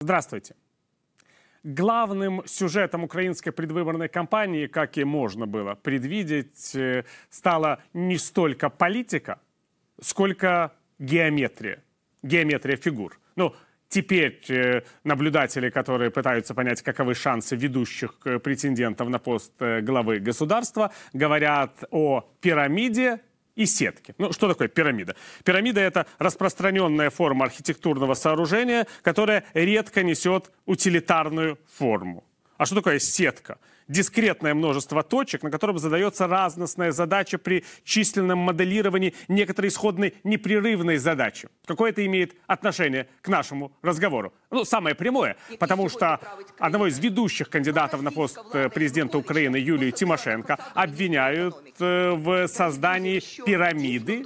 Здравствуйте. Главным сюжетом украинской предвыборной кампании, как и можно было предвидеть, э, стала не столько политика, сколько геометрия, геометрия фигур. Ну, теперь э, наблюдатели, которые пытаются понять, каковы шансы ведущих претендентов на пост э, главы государства, говорят о пирамиде и сетки. Ну, что такое пирамида? Пирамида – это распространенная форма архитектурного сооружения, которая редко несет утилитарную форму. А что такое сетка? дискретное множество точек, на котором задается разностная задача при численном моделировании некоторой исходной непрерывной задачи. Какое это имеет отношение к нашему разговору? Ну, самое прямое, потому что одного из ведущих кандидатов на пост президента Украины Юлию Тимошенко обвиняют э, в создании пирамиды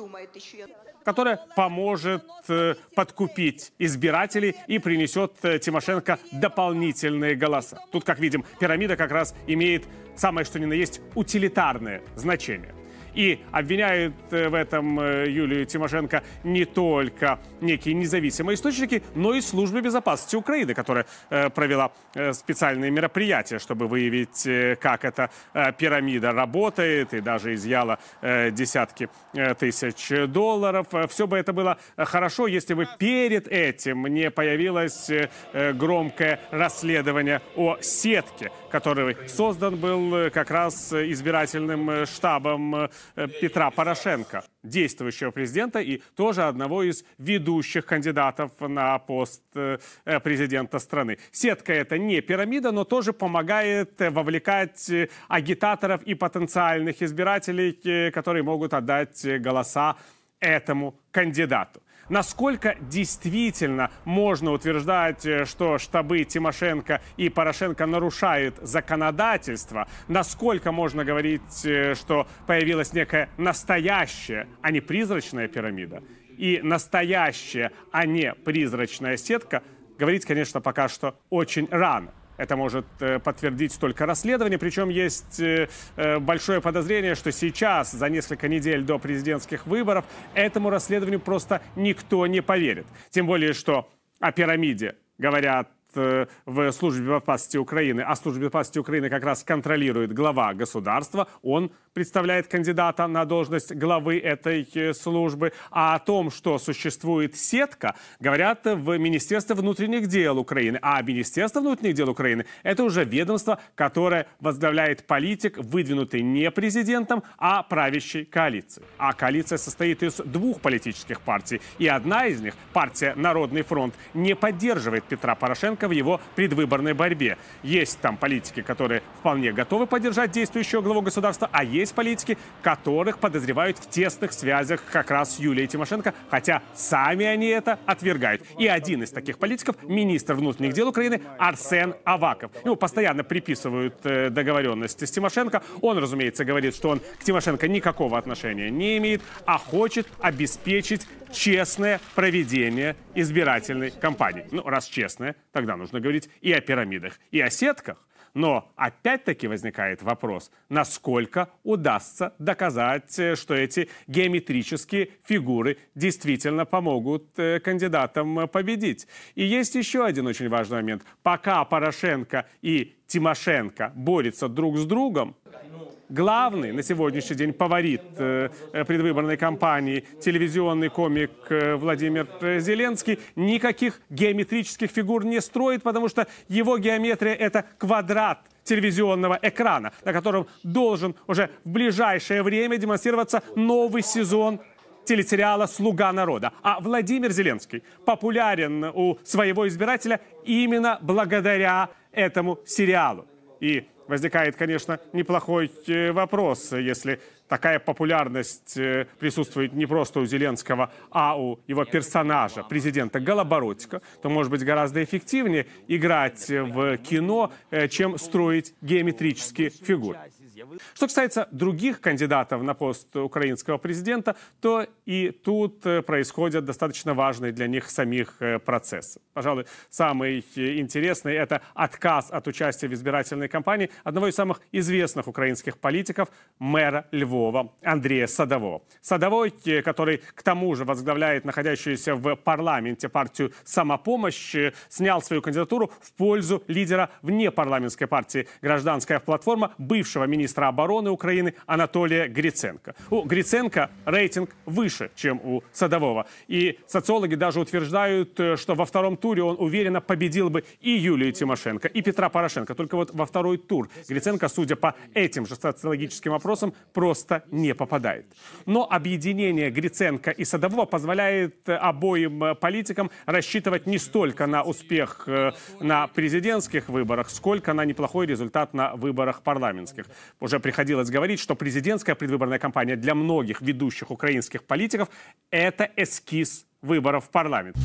которая поможет э, подкупить избирателей и принесет э, Тимошенко дополнительные голоса. Тут, как видим, пирамида как раз имеет самое что ни на есть утилитарное значение. И обвиняет э, в этом э, Юлию Тимошенко не только некие независимые источники, но и службы безопасности Украины, которая э, провела специальные мероприятия, чтобы выявить, как эта пирамида работает, и даже изъяла десятки тысяч долларов. Все бы это было хорошо, если бы перед этим не появилось громкое расследование о сетке, который создан был как раз избирательным штабом Э, Петра Порошенко, действующего президента и тоже одного из ведущих кандидатов на пост э, э, президента страны. Сетка это не пирамида, но тоже помогает вовлекать агитаторов и потенциальных избирателей, которые могут отдать голоса этому кандидату насколько действительно можно утверждать, э, что штабы Тимошенко и Порошенко нарушают законодательство, насколько можно говорить, э, что появилась некая настоящая, а не призрачная пирамида, и настоящая, а не призрачная сетка, говорить, конечно, пока что очень рано. Это может э, подтвердить только расследование. Причем есть э, э, большое подозрение, что сейчас, за несколько недель до президентских выборов, этому расследованию просто никто не поверит. Тем более, что о пирамиде говорят Э, в службе безопасности Украины, а служба безопасности Украины как раз контролирует глава государства, он представляет кандидата на должность главы этой э, службы. А о том, что существует сетка, говорят в Министерстве внутренних дел Украины. А Министерство внутренних дел Украины – это уже ведомство, которое возглавляет политик, выдвинутый не президентом, а правящей коалицией. А коалиция состоит из двух политических партий. И одна из них, партия «Народный фронт», не поддерживает Петра Порошенко Порошенко в его предвыборной борьбе. Есть там политики, которые вполне готовы поддержать действующего главу государства, а есть политики, которых подозревают в тесных связях как раз с Юлией Тимошенко, хотя сами они это отвергают. И один из таких политиков, министр внутренних дел Украины Арсен Аваков. ему постоянно приписывают э, договоренности с Тимошенко. Он, разумеется, говорит, что он к Тимошенко никакого отношения не имеет, а хочет обеспечить честное проведение избирательной кампании. Ну, раз честное, тогда нужно говорить и о пирамидах, и о сетках. Но опять-таки возникает вопрос, насколько удастся доказать, э, что эти геометрические фигуры действительно помогут э, кандидатам э, победить. И есть еще один очень важный момент. Пока Порошенко и Тимошенко борются друг с другом, главный на сегодняшний день фаворит э, э, предвыборной кампании, телевизионный комик э, Владимир Зеленский, никаких геометрических фигур не строит, потому что его геометрия – это квадрат телевизионного экрана, на котором должен уже в ближайшее время демонстрироваться новый сезон телесериала «Слуга народа». А Владимир Зеленский популярен у своего избирателя именно благодаря этому сериалу. И Возникает, конечно, неплохой э, вопрос, если такая популярность э, присутствует не просто у Зеленского, а у его персонажа, президента Голобородько, то, может быть, гораздо эффективнее играть в кино, э, чем строить геометрические фигуры. Что касается других кандидатов на пост украинского президента, то и тут э, происходят достаточно важные для них самих э, процессы. Пожалуй, самый интересный – это отказ от участия в избирательной кампании одного из самых известных украинских политиков, мэра Львова Андрея Садового. Садовой, э, который к тому же возглавляет находящуюся в парламенте партию «Самопомощь», снял свою кандидатуру в пользу лидера внепарламентской партии «Гражданская платформа» бывшего министра обороны Украины Анатолия Гриценко. У Гриценко рейтинг выше выше, чем у Садового. И социологи даже утверждают, э, что во втором туре он уверенно победил бы и Юлию Тимошенко, и Петра Порошенко. Только вот во второй тур Гриценко, судя по этим же социологическим опросам, просто не попадает. Но объединение Гриценко и Садового позволяет э, обоим э, политикам рассчитывать не столько на успех на президентских выборах, сколько на неплохой результат на выборах парламентских. Уже приходилось говорить, что президентская предвыборная кампания для многих ведущих украинских политиков политиков – это эскиз выборов в парламент.